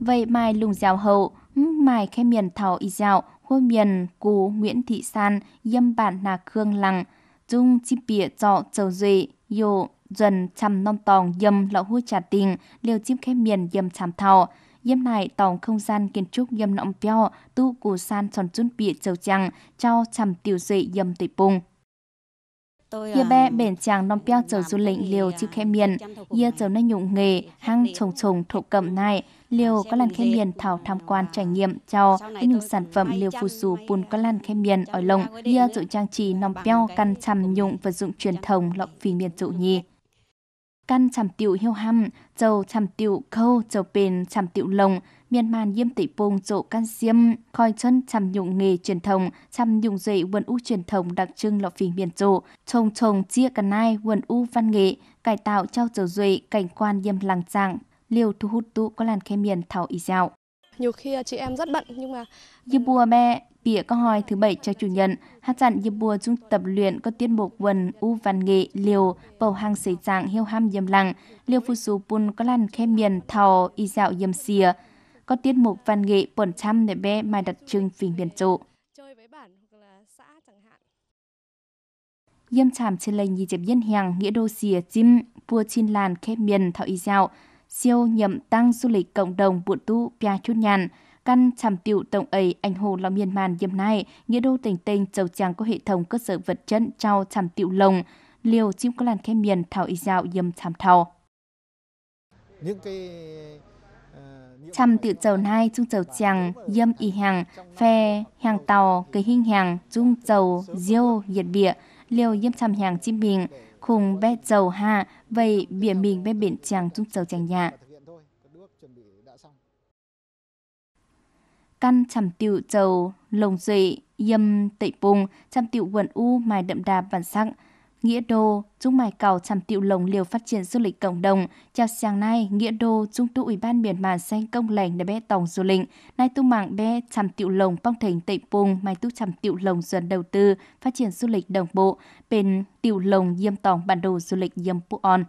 vậy mai lùng dào hậu, ừ, mai khai miền thảo y dạo, hô miền cú Nguyễn Thị San, dâm bản nà khương lặng, dung chi bịa cho trầu duy dụ dần chăm non tòng dâm lão hô trà tình, liều chim khai miền dâm chàm thảo, dâm này tổng không gian kiến trúc dâm nọng peo, tu cù san tròn chun bịa trầu chăng, cho chằm tiểu duy dâm tây bùng. Ia ờ, be bền chàng non piang chờ du lịch liều ờ, chư khe miền, ia chờ nơi nhụng nghề, hang trồng trồng thổ cẩm này, liều có lan khe miền thảo tham quan trải nghiệm cho những sản phẩm liều phù dù bùn có lan khe miền ở lộng, ia dự trang trí non piao căn chằm nhụng vật dụng truyền thống lọc phì miền trụ nhi căn chằm tiệu hiêu hăm, dầu chằm tiệu khâu, dầu bền chằm tiệu lồng, miền màn diêm tỷ bùng rộ can xiêm khói chân chăm nhụng nghề truyền thống chăm nhụng dậy quần u truyền thống đặc trưng lọ phì miền rộ trồng trồng chia cả nai quần u văn nghệ cải tạo trao trở duệ cảnh quan diêm làng trạng liều thu hút tụ có làn khe miền thảo ý dạo nhiều khi à, chị em rất bận nhưng mà như ừ. bùa mẹ bịa câu hỏi thứ bảy cho chủ nhận hát dặn như bùa chúng tập luyện có tiết mục quần u văn nghệ liều bầu hàng sấy dạng hiêu ham yêm lặng liều phu sù bùn có làn khe miền thảo ý dạo yêm xìa có tiết mục văn nghệ bẩn trăm để bé mai đặc trưng phình biển trụ. Yêm chàm trên lệnh nhì chếp yên hàng nghĩa đô xìa chim, vua chinh làn khép miền thảo y dạo, siêu nhậm tăng du lịch cộng đồng buồn tu pia chút nhàn, căn chàm tiểu tổng ấy ảnh hồ lo miền màn yêm này, nghĩa đô tỉnh tinh chầu chàng có hệ thống cơ sở vật chất trao chàm tiểu lồng, liều chim có làn khép miền thảo y dạo yêm chàm thảo. Những cái chăm tự chầu nai chung chầu chàng yêm y hàng phe hàng tàu cây hình hàng chung chầu diêu nhiệt bịa liêu yêm chăm hàng chim bình khùng bé dầu hạ vậy biển mình bên biển chàng chung chầu chàng nhạ căn chầm tiểu chầu lồng dậy yêm tẩy bùng chằm tiểu quần u mài đậm đà bản sắc Nghĩa đô, chúng mài cầu chằm tiệu lồng liều phát triển du lịch cộng đồng. Chào sáng nay, Nghĩa đô, chúng tu ủy ban biển màn xanh công lành để bé tổng du lịch. Nay tu mạng bé chằm tiệu lồng bong thành tệ bùng, mai tu chằm tiệu lồng dần đầu tư, phát triển du lịch đồng bộ, bên tiệu lồng diêm tổng bản đồ du lịch diêm phụ on.